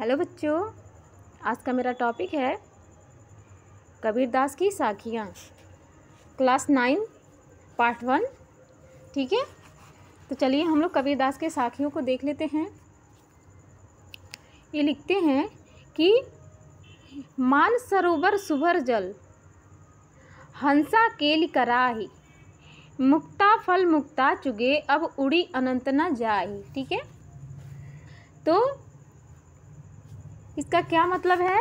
hello बच्चों आज का मेरा टॉपिक है कबीरदास की साखियाँ क्लास नाइन पार्ट वन ठीक है तो चलिए हम लोग कबीरदास के साखियों को देख लेते हैं ये लिखते हैं कि मान सरोवर सुभर जल हंसा केल कराही मुक्ता फल मुक्ता चुगे अब उड़ी अनंत न जाही ठीक है तो इसका क्या मतलब है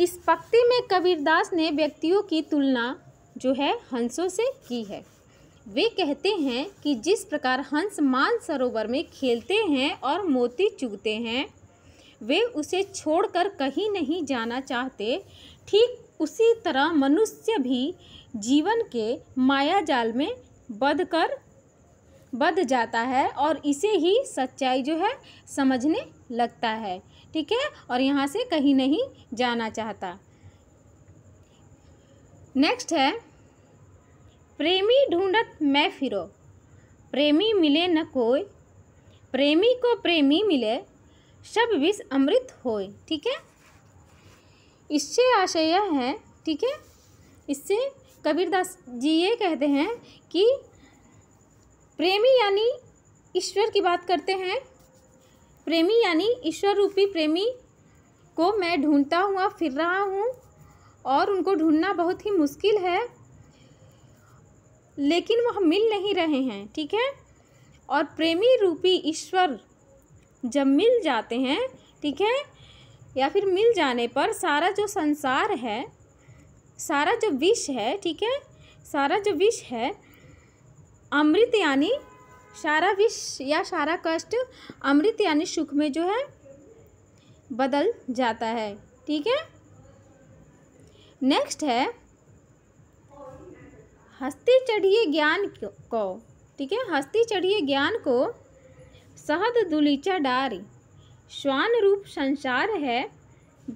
इस पक्ति में कबीरदास ने व्यक्तियों की तुलना जो है हंसों से की है वे कहते हैं कि जिस प्रकार हंस मान सरोवर में खेलते हैं और मोती चुगते हैं वे उसे छोड़कर कहीं नहीं जाना चाहते ठीक उसी तरह मनुष्य भी जीवन के माया जाल में बध कर बध जाता है और इसे ही सच्चाई जो है समझने लगता है ठीक है और यहाँ से कहीं नहीं जाना चाहता नेक्स्ट है प्रेमी ढूंढत मैं फिरो प्रेमी मिले न कोई प्रेमी को प्रेमी मिले सब विष अमृत होए ठीक है इससे आशय है ठीक है इससे कबीरदास जी ये कहते हैं कि प्रेमी यानी ईश्वर की बात करते हैं प्रेमी यानी ईश्वर रूपी प्रेमी को मैं ढूंढता हुआ फिर रहा हूँ और उनको ढूंढना बहुत ही मुश्किल है लेकिन वह मिल नहीं रहे हैं ठीक है और प्रेमी रूपी ईश्वर जब मिल जाते हैं ठीक है या फिर मिल जाने पर सारा जो संसार है सारा जो विष है ठीक है सारा जो विष है अमृत यानी सारा विष या सारा कष्ट अमृत यानी सुख में जो है बदल जाता है ठीक है नेक्स्ट है हस्ती चढ़िए ज्ञान को ठीक है हस्ती चढ़िए ज्ञान को सहद दुलीचा डारी श्वान रूप संसार है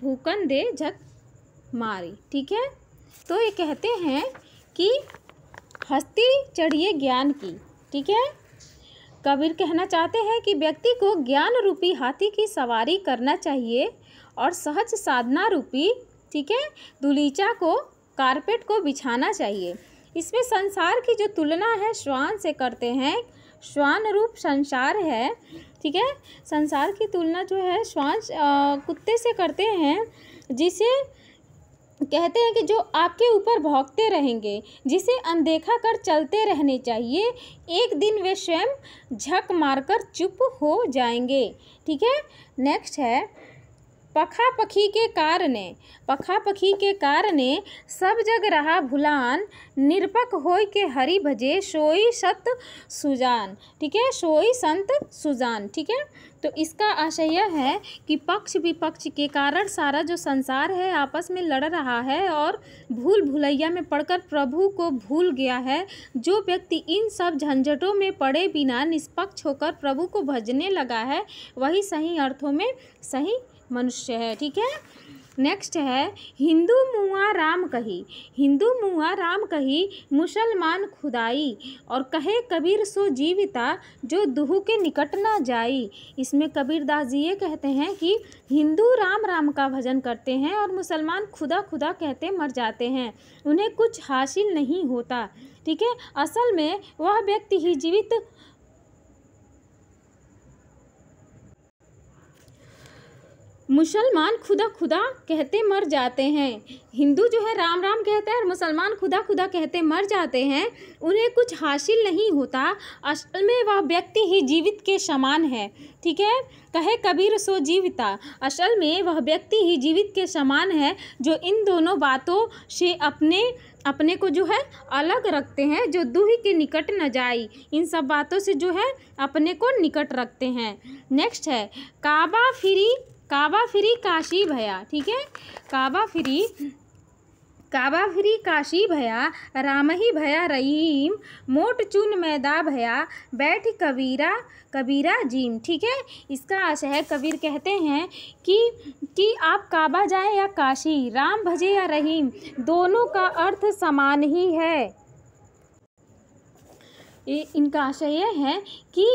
भूकन दे झक मारी ठीक है तो ये कहते हैं कि हस्ती चढ़िए ज्ञान की ठीक है कबीर कहना चाहते हैं कि व्यक्ति को ज्ञान रूपी हाथी की सवारी करना चाहिए और सहज साधना रूपी ठीक है दुलीचा को कारपेट को बिछाना चाहिए इसमें संसार की जो तुलना है श्वान से करते हैं श्वान रूप संसार है ठीक है संसार की तुलना जो है श्वान कुत्ते से करते हैं जिसे कहते हैं कि जो आपके ऊपर भोंगते रहेंगे जिसे अनदेखा कर चलते रहने चाहिए एक दिन वे स्वयं झक मारकर चुप हो जाएंगे ठीक है नेक्स्ट है पखापखी के कारणे पखापखी के कारणे सब जग रहा भुलान निरपक होय के हरि भजे सोई सत सुजान ठीक है सोई संत सुजान ठीक है तो इसका आशय यह है कि पक्ष विपक्ष के कारण सारा जो संसार है आपस में लड़ रहा है और भूल भुलैया में पड़कर प्रभु को भूल गया है जो व्यक्ति इन सब झंझटों में पड़े बिना निष्पक्ष होकर प्रभु को भजने लगा है वही सही अर्थों में सही मनुष्य है ठीक है नेक्स्ट है हिंदू मुआ राम कही हिंदू मुआ राम कही मुसलमान खुदाई और कहे कबीर सो जीविता जो दुहू के निकट ना जाई इसमें कबीर दास जी ये कहते हैं कि हिंदू राम राम का भजन करते हैं और मुसलमान खुदा खुदा कहते मर जाते हैं उन्हें कुछ हासिल नहीं होता ठीक है असल में वह व्यक्ति ही जीवित मुसलमान खुदा खुदा कहते मर जाते हैं हिंदू जो है राम राम कहते हैं और मुसलमान खुदा खुदा कहते मर जाते हैं उन्हें कुछ हासिल नहीं होता असल में वह व्यक्ति ही जीवित के समान है ठीक है कहे कबीर सो जीविता असल में वह व्यक्ति ही जीवित के समान है जो इन दोनों बातों से अपने अपने को जो है अलग रखते हैं जो दूही के निकट न जाई इन सब बातों से जो है अपने को निकट रखते हैं नेक्स्ट है काबा फिरी काबा फ्री काशी भया ठीक है काबा फ्री काबा फ्री काशी भया राम ही भया रहीम मोट चुन मैदा भया बैठ कबीरा कबीरा जीम ठीक है इसका आशय है कबीर कहते हैं कि कि आप काबा जाए या काशी राम भजे या रहीम दोनों का अर्थ समान ही है इनका आशय यह है कि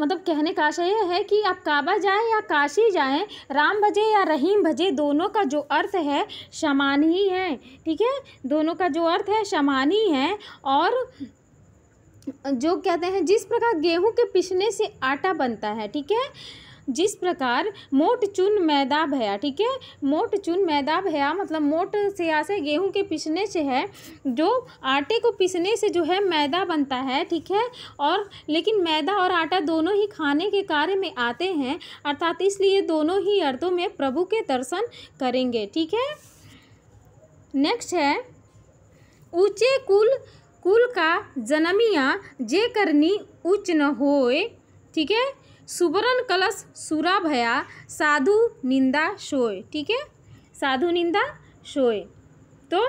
मतलब कहने का आशय यह है कि आप काबा जाएं या काशी जाएं राम भजे या रहीम भजे दोनों का जो अर्थ है समान ही है ठीक है दोनों का जो अर्थ है समान ही है और जो कहते हैं जिस प्रकार गेहूं के पिसने से आटा बनता है ठीक है जिस प्रकार मोट चून मैदा भया ठीक है मोट चुन मैदा भया मतलब मोट से यहाँ से गेहूँ के पिसने से है जो आटे को पिसने से जो है मैदा बनता है ठीक है और लेकिन मैदा और आटा दोनों ही खाने के कार्य में आते हैं अर्थात इसलिए दोनों ही अर्थों में प्रभु के दर्शन करेंगे ठीक है नेक्स्ट है ऊँचे कुल कुल का जन्मिया जे करनी उच्च न होए ठीक है सुवर्ण कलश सूरा भया साधु निंदा सोय ठीक है साधु निंदा सोय तो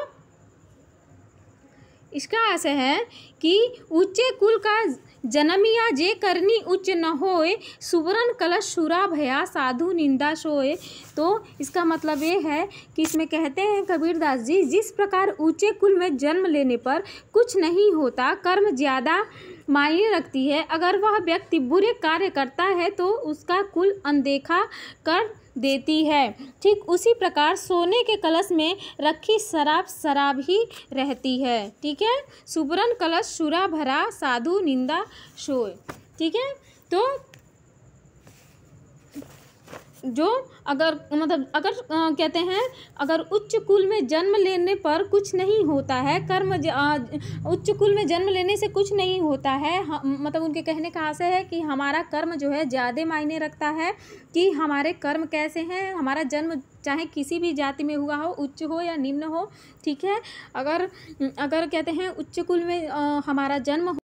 इसका आशय है कि उच्च कुल का जनमिया जे करनी उच्च न होए सुवर्ण कलश सुरा भया साधु निंदा सोए तो इसका मतलब ये है कि इसमें कहते हैं कबीरदास जी जिस प्रकार ऊँचे कुल में जन्म लेने पर कुछ नहीं होता कर्म ज़्यादा मायने रखती है अगर वह व्यक्ति बुरे कार्य करता है तो उसका कुल अनदेखा कर देती है ठीक उसी प्रकार सोने के कलश में रखी शराब शराब ही रहती है ठीक है सुबरन कलश शुरा भरा साधु निंदा शोय ठीक है तो जो अगर मतलब अगर आ, कहते हैं अगर उच्च कुल में जन्म लेने पर कुछ नहीं होता है कर्म आ, उच्च कुल में जन्म लेने से कुछ नहीं होता है मतलब उनके कहने का आशय है कि हमारा कर्म जो है ज़्यादा मायने रखता है कि हमारे कर्म कैसे हैं हमारा जन्म चाहे किसी भी जाति में हुआ हो उच्च हो या निम्न हो ठीक है अगर अगर कहते हैं उच्च कुल में आ, हमारा जन्म